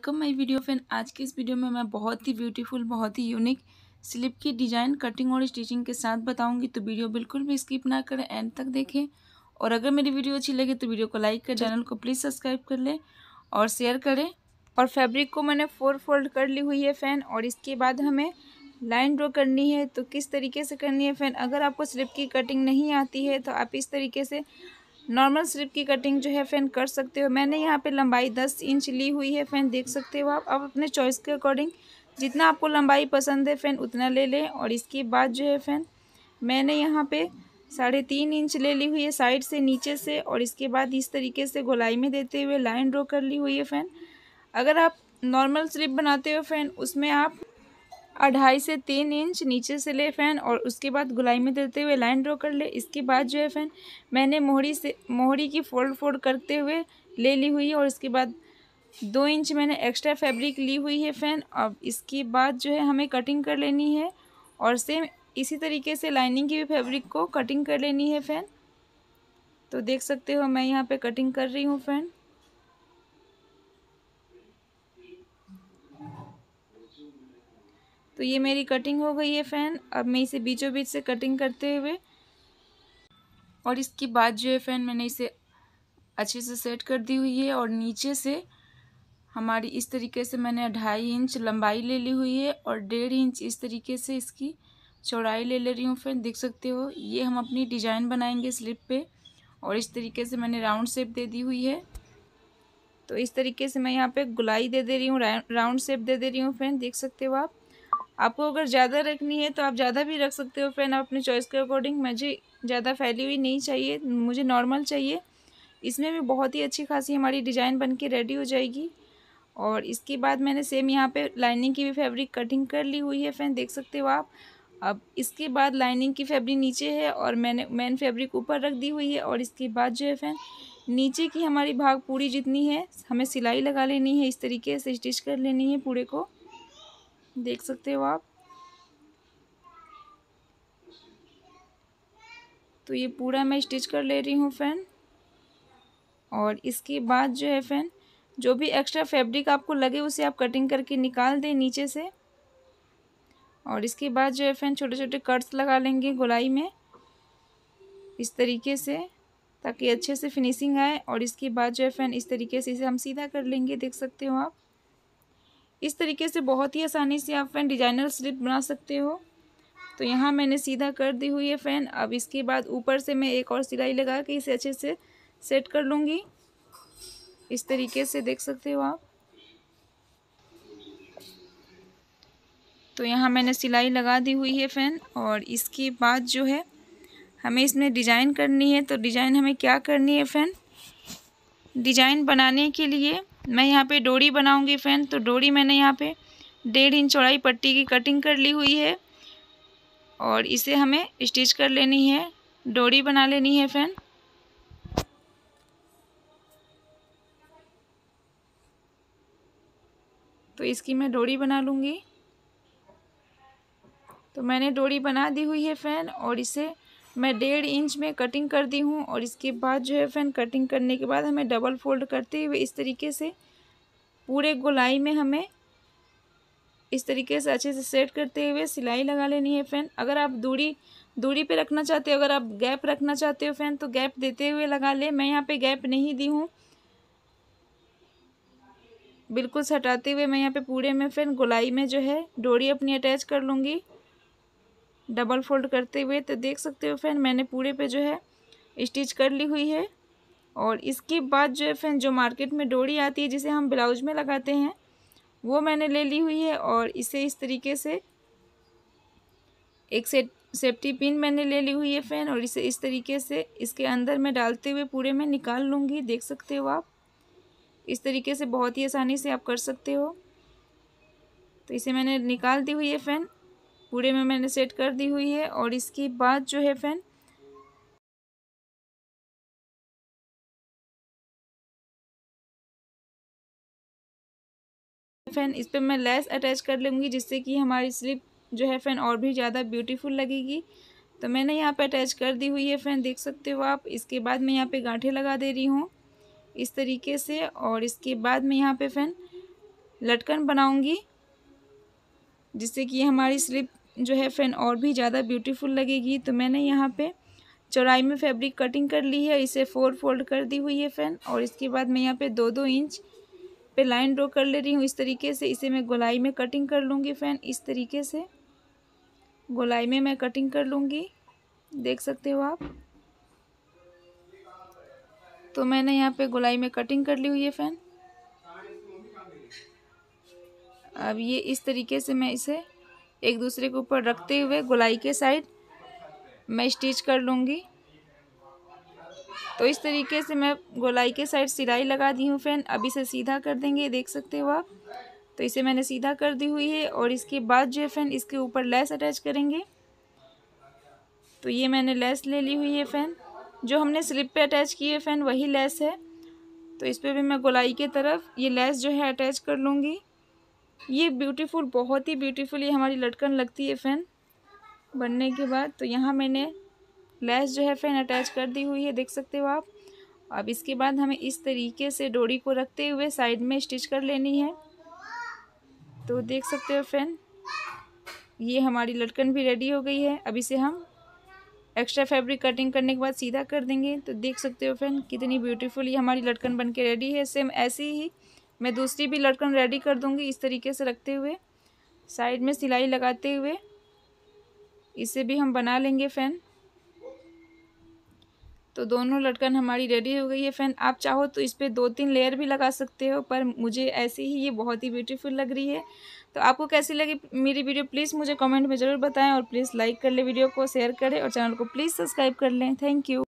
welcome my video friend आज के इस वीडियो में मैं बहुत ही ब्यूटीफुल बहुत ही यूनिक स्लिप की डिज़ाइन कटिंग और स्टिचिंग के साथ बताऊंगी तो वीडियो बिल्कुल भी स्किप ना करें एंड तक देखें और अगर मेरी वीडियो अच्छी लगे तो वीडियो को लाइक कर चैनल को प्लीज़ सब्सक्राइब कर लें और शेयर करें और फैब्रिक को मैंने फोर फोल्ड कर ली हुई है फ़ैन और इसके बाद हमें लाइन ड्रॉ करनी है तो किस तरीके से करनी है फ़ैन अगर आपको स्लिप की कटिंग नहीं आती है तो आप इस तरीके से नॉर्मल स्लिप की कटिंग जो है फैन कर सकते हो मैंने यहाँ पे लंबाई दस इंच ली हुई है फैन देख सकते हो आप अब अपने चॉइस के अकॉर्डिंग जितना आपको लंबाई पसंद है फैन उतना ले लें और इसके बाद जो है फैन मैंने यहाँ पे साढ़े तीन इंच ले ली हुई है साइड से नीचे से और इसके बाद इस तरीके से गोलाई में देते हुए लाइन ड्रॉ कर ली हुई है फैन अगर आप नॉर्मल स्लिप बनाते हो फैन उसमें आप अढ़ाई से तीन इंच नीचे से ले फैन और उसके बाद गुलाई में देते हुए लाइन ड्रॉ कर ले इसके बाद जो है फैन मैंने मोहरी से मोहरी की फोल्ड फोल्ड करते हुए ले ली हुई है और इसके बाद दो इंच मैंने एक्स्ट्रा फैब्रिक ली हुई है फैन अब इसके बाद जो है हमें कटिंग कर लेनी है और सेम इसी तरीके से लाइनिंग की भी फैब्रिक को कटिंग कर लेनी है फैन तो देख सकते हो मैं यहाँ पे कटिंग कर रही हूँ फैन तो ये मेरी कटिंग हो गई है फ़ैन अब मैं इसे बीचों बीच से कटिंग करते हुए और इसके बाद जो है फ़ैन मैंने इसे अच्छे से सेट कर दी हुई है और नीचे से हमारी इस तरीके से मैंने ढाई इंच लंबाई ले ली हुई है और डेढ़ इंच इस तरीके से इसकी चौड़ाई ले ले रही हूँ फ्रेंड देख सकते हो ये हम अपनी डिज़ाइन बनाएंगे स्लिप पे और इस तरीके से मैंने राउंड शेप दे दी हुई है तो इस तरीके से मैं यहाँ पे गुलाई दे दे रही हूँ राउंड शेप दे दे रही हूँ फ्रेंड देख सकते हो आप आपको अगर ज़्यादा रखनी है तो आप ज़्यादा भी रख सकते हो फैन आप अपने चॉइस के अकॉर्डिंग मुझे ज़्यादा फैली हुई नहीं चाहिए मुझे नॉर्मल चाहिए इसमें भी बहुत ही अच्छी खासी हमारी डिज़ाइन बन के रेडी हो जाएगी और इसके बाद मैंने सेम यहाँ पे लाइनिंग की भी फैब्रिक कटिंग कर ली हुई है फैन देख सकते हो आप अब इसके बाद लाइनिंग की फैब्रिक नीचे है और मैंने मेन फैब्रिक ऊपर रख दी हुई है और इसके बाद जो है फैन नीचे की हमारी भाग पूरी जितनी है हमें सिलाई लगा लेनी है इस तरीके से स्टिच कर लेनी है पूरे को देख सकते हो आप तो ये पूरा मैं स्टिच कर ले रही हूँ फ़ैन और इसके बाद जो है फ़ैन जो भी एक्स्ट्रा फैब्रिक आपको लगे उसे आप कटिंग करके निकाल दें नीचे से और इसके बाद जो है फ़ैन छोटे छोटे कट्स लगा लेंगे गोलाई में इस तरीके से ताकि अच्छे से फिनिशिंग आए और इसके बाद जो है फ़ैन इस तरीके से इसे हम सीधा कर लेंगे देख सकते हो आप इस तरीके से बहुत ही आसानी से आप फैन डिजाइनर स्लिप बना सकते हो तो यहाँ मैंने सीधा कर दी हुई है फ़ैन अब इसके बाद ऊपर से मैं एक और सिलाई लगा के इसे अच्छे से सेट कर लूँगी इस तरीके से देख सकते हो आप तो यहाँ मैंने सिलाई लगा दी हुई है फ़ैन और इसके बाद जो है हमें इसमें डिज़ाइन करनी है तो डिज़ाइन हमें क्या करनी है फ़ैन डिज़ाइन बनाने के लिए मैं यहाँ पे डोरी बनाऊँगी फ्रेंड तो डोरी मैंने यहाँ पे डेढ़ इंच चौड़ाई पट्टी की कटिंग कर ली हुई है और इसे हमें स्टिच कर लेनी है डोरी बना लेनी है फ्रेंड तो इसकी मैं डोरी बना लूँगी तो मैंने डोरी बना दी हुई है फैन और इसे मैं डेढ़ इंच में कटिंग कर दी हूँ और इसके बाद जो है फैन कटिंग करने के बाद हमें डबल फोल्ड करते हुए इस तरीके से पूरे गोलाई में हमें इस तरीके से अच्छे से सेट करते हुए सिलाई लगा लेनी है फैन अगर आप दूरी दूरी पे रखना चाहते हो अगर आप गैप रखना चाहते हो फैन तो गैप देते हुए लगा ले मैं यहाँ पे गैप नहीं दी हूँ बिल्कुल सटाते हुए मैं यहाँ पे पूरे में फैन गोलाई में जो है डोरी अपनी अटैच कर लूँगी डबल फोल्ड करते हुए तो देख सकते हो फैन मैंने पूरे पे जो है स्टिच कर ली हुई है और इसके बाद जो है फ़ैन जो मार्केट में डोरी आती है जिसे हम ब्लाउज में लगाते हैं वो मैंने ले ली हुई है और इसे इस तरीके से एक सेट सेफ्टी पिन मैंने ले ली हुई है फैन और इसे इस तरीके से इसके अंदर मैं डालते हुए पूरे में निकाल लूँगी देख सकते हो आप इस तरीके से बहुत ही आसानी से आप कर सकते हो तो इसे मैंने निकाल दी हुई है फैन पूरे में मैंने सेट कर दी हुई है और इसके बाद जो है फैन फैन इस पर मैं लेस अटैच कर लूँगी जिससे कि हमारी स्लिप जो है फैन और भी ज़्यादा ब्यूटीफुल लगेगी तो मैंने यहाँ पे अटैच कर दी हुई है फैन देख सकते हो आप इसके बाद मैं यहाँ पे गांठे लगा दे रही हूँ इस तरीके से और इसके बाद मैं यहाँ पे फैन लटकन बनाऊँगी जिससे कि हमारी स्लिप जो है फ्रेंड और भी ज़्यादा ब्यूटीफुल लगेगी तो मैंने यहाँ पे चौड़ाई में फैब्रिक कटिंग कर ली है इसे फोर फोल्ड कर दी हुई है फ्रेंड और इसके बाद मैं यहाँ पे दो दो इंच पे लाइन ड्रॉ कर ले रही हूँ इस तरीके से इसे मैं गोलाई में कटिंग कर लूँगी फ्रेंड इस तरीके से गोलाई में मैं कटिंग कर लूँगी देख सकते हो आप तो मैंने यहाँ पर गोलाई में कटिंग कर ली हुई है फैन अब ये इस तरीके से मैं इसे एक दूसरे के ऊपर रखते हुए गोलाई के साइड मैं स्टिच कर लूँगी तो इस तरीके से मैं गोलाई के साइड सिलाई लगा दी हूँ फ्रेंड अभी इसे सीधा कर देंगे देख सकते हो आप तो इसे मैंने सीधा कर दी हुई है और इसके बाद जो है फ्रेंड इसके ऊपर लेस अटैच करेंगे तो ये मैंने लेस ले ली हुई है फैन जो हमने स्लिप पे अटैच की है फैन वही लेस है तो इस पर भी मैं गोलाई के तरफ ये लेस जो है अटैच कर लूँगी ये ब्यूटीफुल बहुत ही ब्यूटीफुल ये हमारी लटकन लगती है फ़ैन बनने के बाद तो यहाँ मैंने लैस जो है फ़ैन अटैच कर दी हुई है देख सकते हो आप अब इसके बाद हमें इस तरीके से डोरी को रखते हुए साइड में स्टिच कर लेनी है तो देख सकते हो फ़ैन ये हमारी लटकन भी रेडी हो गई है अब इसे हम एक्स्ट्रा फैब्रिक कटिंग करने के बाद सीधा कर देंगे तो देख सकते हो फ्रेंड कितनी ब्यूटीफुल ये हमारी लटकन बन के रेडी है सेम ऐसी ही मैं दूसरी भी लटकन रेडी कर दूँगी इस तरीके से रखते हुए साइड में सिलाई लगाते हुए इसे भी हम बना लेंगे फ़ैन तो दोनों लटकन हमारी रेडी हो गई है फैन आप चाहो तो इस पर दो तीन लेयर भी लगा सकते हो पर मुझे ऐसे ही ये बहुत ही ब्यूटीफुल लग रही है तो आपको कैसी लगी मेरी वीडियो प्लीज़ मुझे कमेंट में ज़रूर बताएं और प्लीज़ लाइक कर ले वीडियो को शेयर करें और चैनल को प्लीज़ सब्सक्राइब कर लें थैंक यू